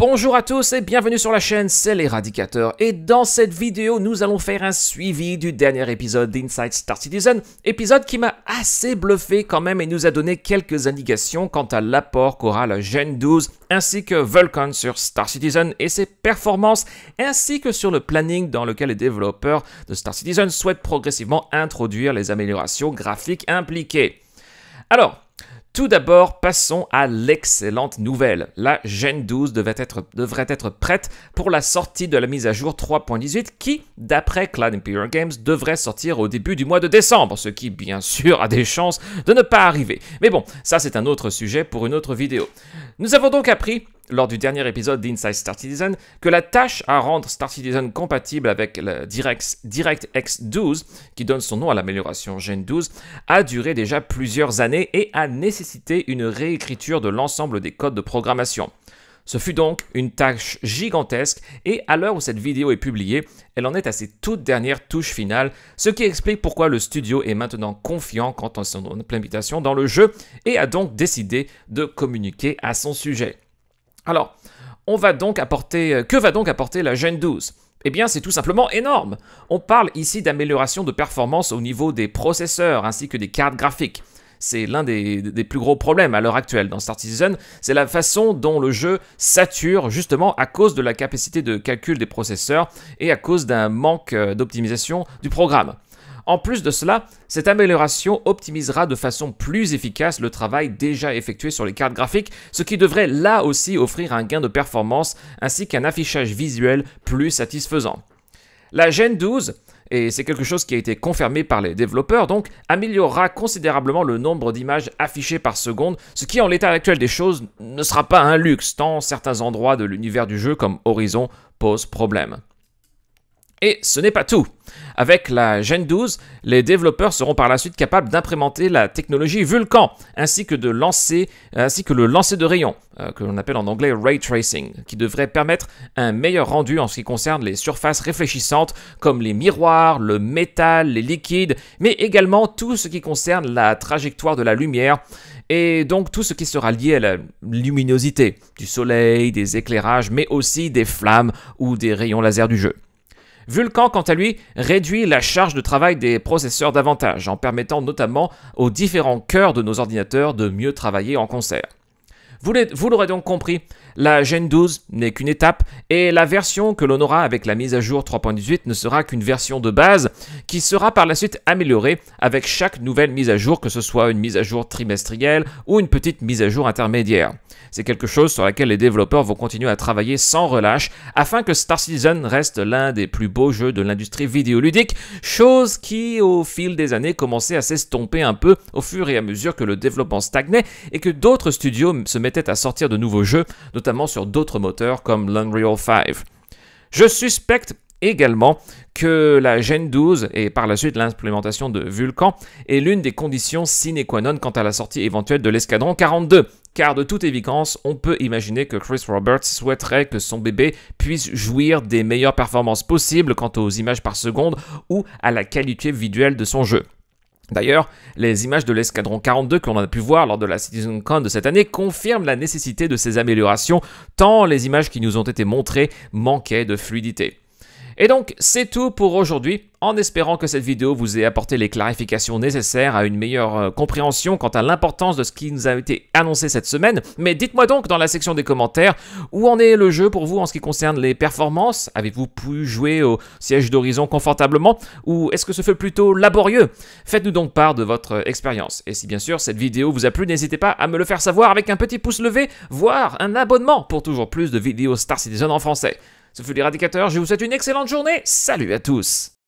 Bonjour à tous et bienvenue sur la chaîne, c'est l'éradicateur et dans cette vidéo nous allons faire un suivi du dernier épisode d'Inside Star Citizen, épisode qui m'a assez bluffé quand même et nous a donné quelques indications quant à l'apport qu'aura la Gen 12 ainsi que Vulcan sur Star Citizen et ses performances ainsi que sur le planning dans lequel les développeurs de Star Citizen souhaitent progressivement introduire les améliorations graphiques impliquées. Alors, tout d'abord, passons à l'excellente nouvelle. La Gen 12 devrait être prête pour la sortie de la mise à jour 3.18 qui, d'après Cloud Imperial Games, devrait sortir au début du mois de décembre, ce qui, bien sûr, a des chances de ne pas arriver. Mais bon, ça c'est un autre sujet pour une autre vidéo. Nous avons donc appris lors du dernier épisode d'Inside Star Citizen que la tâche à rendre Star Citizen compatible avec le DirectX, 12, qui donne son nom à l'amélioration Gen 12, a duré déjà plusieurs années et a nécessité une réécriture de l'ensemble des codes de programmation. Ce fut donc une tâche gigantesque et à l'heure où cette vidéo est publiée, elle en est à ses toutes dernières touches finales, ce qui explique pourquoi le studio est maintenant confiant quant à son implémentation dans le jeu et a donc décidé de communiquer à son sujet. Alors, on va donc apporter, euh, que va donc apporter la Gen 12 eh bien, c'est tout simplement énorme. On parle ici d'amélioration de performance au niveau des processeurs ainsi que des cartes graphiques. C'est l'un des, des, plus gros problèmes à l'heure actuelle dans Star Citizen, c'est la façon dont le jeu sature justement à cause de la capacité de calcul des processeurs et à cause d'un manque euh, d'optimisation du programme. En plus de cela, cette amélioration optimisera de façon plus efficace le travail déjà effectué sur les cartes graphiques, ce qui devrait là aussi offrir un gain de performance ainsi qu'un affichage visuel plus satisfaisant. La Gen 12 et c'est quelque chose qui a été confirmé par les développeurs, donc améliorera considérablement le nombre d'images affichées par seconde, ce qui en l'état actuel des choses ne sera pas un luxe, tant certains endroits de l'univers du jeu comme Horizon posent problème. Et ce n'est pas tout. Avec la Gen 12, les développeurs seront par la suite capables d'implémenter la technologie Vulcan, ainsi que, de lancer, ainsi que le lancer de rayons, euh, que l'on appelle en anglais ray tracing, qui devrait permettre un meilleur rendu en ce qui concerne les surfaces réfléchissantes comme les miroirs, le métal, les liquides, mais également tout ce qui concerne la trajectoire de la lumière et donc tout ce qui sera lié à la luminosité du soleil, des éclairages, mais aussi des flammes ou des rayons laser du jeu. Vulcan, quant à lui, réduit la charge de travail des processeurs davantage, en permettant notamment aux différents cœurs de nos ordinateurs de mieux travailler en concert. Vous l'aurez donc compris, la Gen 12 n'est qu'une étape et la version que l'on aura avec la mise à jour 3.18 ne sera qu'une version de base qui sera par la suite améliorée avec chaque nouvelle mise à jour, que ce soit une mise à jour trimestrielle ou une petite mise à jour intermédiaire. C'est quelque chose sur laquelle les développeurs vont continuer à travailler sans relâche afin que Star Citizen reste l'un des plus beaux jeux de l'industrie vidéoludique, chose qui au fil des années commençait à s'estomper un peu au fur et à mesure que le développement stagnait et que d'autres studios se mettaient à sortir de nouveaux jeux, notamment sur d'autres moteurs comme l'Unreal 5. Je suspecte également que la Gen 12 et par la suite l'implémentation de Vulcan est l'une des conditions sine qua non quant à la sortie éventuelle de l'escadron 42. Car de toute évidence, on peut imaginer que Chris Roberts souhaiterait que son bébé puisse jouir des meilleures performances possibles quant aux images par seconde ou à la qualité visuelle de son jeu. D'ailleurs, les images de l'escadron 42 que l'on a pu voir lors de la CitizenCon de cette année confirment la nécessité de ces améliorations, tant les images qui nous ont été montrées manquaient de fluidité. Et donc, c'est tout pour aujourd'hui, en espérant que cette vidéo vous ait apporté les clarifications nécessaires à une meilleure euh, compréhension quant à l'importance de ce qui nous a été annoncé cette semaine. Mais dites-moi donc dans la section des commentaires où en est le jeu pour vous en ce qui concerne les performances. Avez-vous pu jouer au siège d'horizon confortablement ou est-ce que ce fut plutôt laborieux Faites-nous donc part de votre euh, expérience. Et si bien sûr cette vidéo vous a plu, n'hésitez pas à me le faire savoir avec un petit pouce levé, voire un abonnement pour toujours plus de vidéos Star Citizen en français. Ce fut l'éradicateur, je vous souhaite une excellente journée, salut à tous